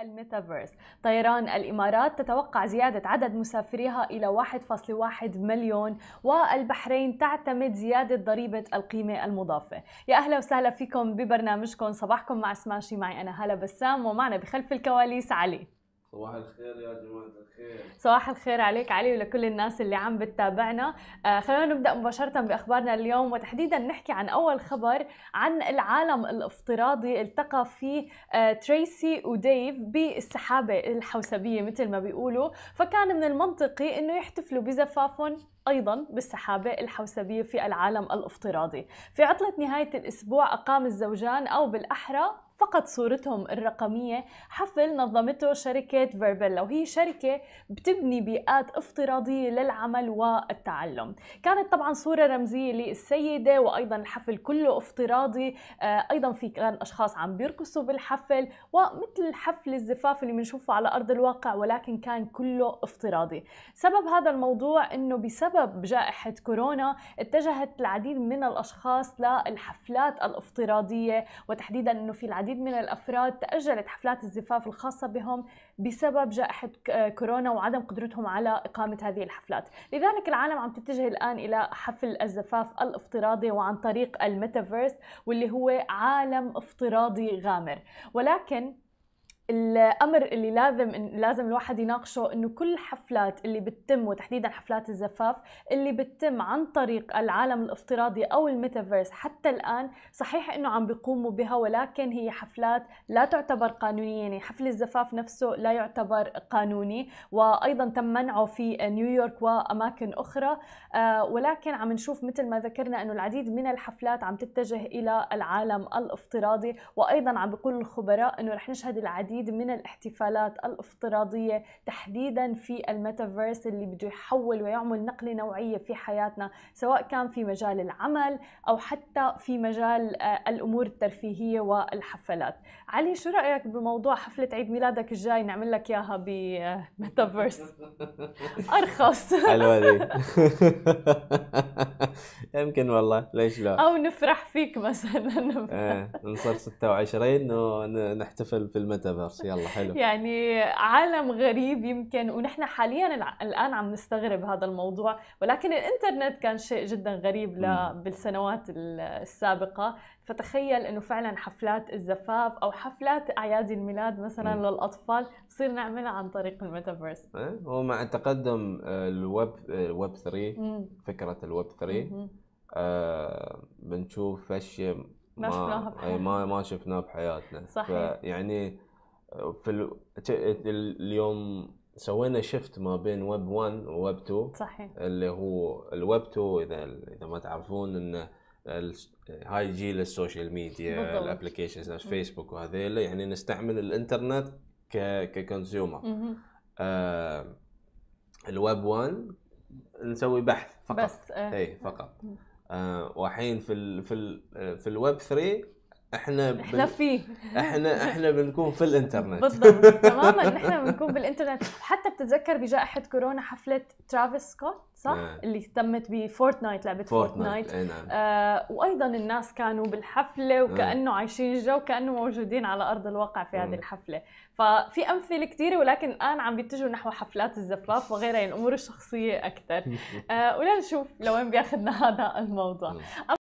الميتافيرس طيران الإمارات تتوقع زيادة عدد مسافريها إلى 1.1 مليون والبحرين تعتمد زيادة ضريبة القيمة المضافة يا أهلا وسهلا فيكم ببرنامجكم صباحكم مع سماشي معي أنا هلا بسام ومعنا بخلف الكواليس علي صباح الخير يا جماعة الخير صباح الخير عليك علي ولكل الناس اللي عم بتتابعنا آه خلونا نبدأ مباشرة بأخبارنا اليوم وتحديدا نحكي عن أول خبر عن العالم الافتراضي التقى فيه آه تريسي وديف بالسحابة الحوسبية مثل ما بيقولوا فكان من المنطقي أنه يحتفلوا بزفافهم ايضا بالسحابه الحوسبيه في العالم الافتراضي. في عطله نهايه الاسبوع اقام الزوجان او بالاحرى فقط صورتهم الرقمية حفل نظمته شركة فيربيلا وهي شركة بتبني بيئات افتراضية للعمل والتعلم كانت طبعا صورة رمزية للسيدة وأيضا الحفل كله افتراضي آه، أيضا في كان أشخاص عم بيرقصوا بالحفل ومثل حفل الزفاف اللي بنشوفه على أرض الواقع ولكن كان كله افتراضي سبب هذا الموضوع أنه بسبب جائحة كورونا اتجهت العديد من الأشخاص للحفلات الافتراضية وتحديدا أنه في العديد العديد من الأفراد تأجلت حفلات الزفاف الخاصة بهم بسبب جائحة كورونا وعدم قدرتهم على إقامة هذه الحفلات لذلك العالم عم تتجه الآن إلى حفل الزفاف الافتراضي وعن طريق الميتافيرس واللي هو عالم افتراضي غامر ولكن الامر اللي لازم لازم الواحد يناقشه انه كل الحفلات اللي بتتم وتحديدا حفلات الزفاف اللي بتتم عن طريق العالم الافتراضي او الميتافيرس حتى الان صحيح انه عم بيقوموا بها ولكن هي حفلات لا تعتبر قانونيه يعني حفل الزفاف نفسه لا يعتبر قانوني وايضا تم منعه في نيويورك واماكن اخرى آه، ولكن عم نشوف مثل ما ذكرنا انه العديد من الحفلات عم تتجه الى العالم الافتراضي وايضا عم بيقول الخبراء انه رح نشهد العديد العديد من الاحتفالات الافتراضية تحديدا في الميتافيرس اللي بده يحول ويعمل نقلة نوعية في حياتنا سواء كان في مجال العمل أو حتى في مجال آه، الأمور الترفيهية والحفلات علي شو رأيك بموضوع حفلة عيد ميلادك الجاي نعمل لك إياها بميتافيرس آه، أرخص حلوة يمكن والله ليش لا او نفرح فيك مثلا ايه نصير 26 ونحتفل في الميتافيرس يلا حلو يعني عالم غريب يمكن ونحن حاليا الان عم نستغرب هذا الموضوع ولكن الانترنت كان شيء جدا غريب ل... بالسنوات السابقه فتخيل انه فعلا حفلات الزفاف او حفلات اعياد الميلاد مثلا م. للاطفال بصير نعملها عن طريق الميتافيرس إيه، ومع تقدم آه، الويب آه، الويب 3 فكره الويب 3 آه بنشوف اشياء ما, ما شفناها بحياتنا ما ما شفناه بحياتنا صحيح يعني في ال... اليوم سوينا شفت ما بين ويب 1 وويب 2 صحيح اللي هو الويب 2 اذا اذا ما تعرفون انه ال... هاي جيل السوشيال ميديا الابلكيشنز فيسبوك وهذيلا يعني نستعمل الانترنت ك ككونسيومر آه الويب 1 نسوي بحث فقط بس آه. اي فقط آه، والحين في الـ في الـ آه، في الويب 3 احنا بن... احنا فيه احنا احنا بنكون في الانترنت بالضبط تماما نحن بنكون بالانترنت حتى بتتذكر بجائحه كورونا حفله ترافيس سكوت صح آه. اللي تمت بفورتنايت لعبه فورتنايت, فورتنايت. نعم. آه وايضا الناس كانوا بالحفله نعم. وكانه آه. عايشين الجو كانه موجودين على ارض الواقع في هذه نعم. الحفله ففي امثله كثيره ولكن الان عم بيتجهوا نحو حفلات الزفاف وغيرها يعني الامور الشخصيه اكثر آه ولنشوف لوين بياخذنا هذا الموضوع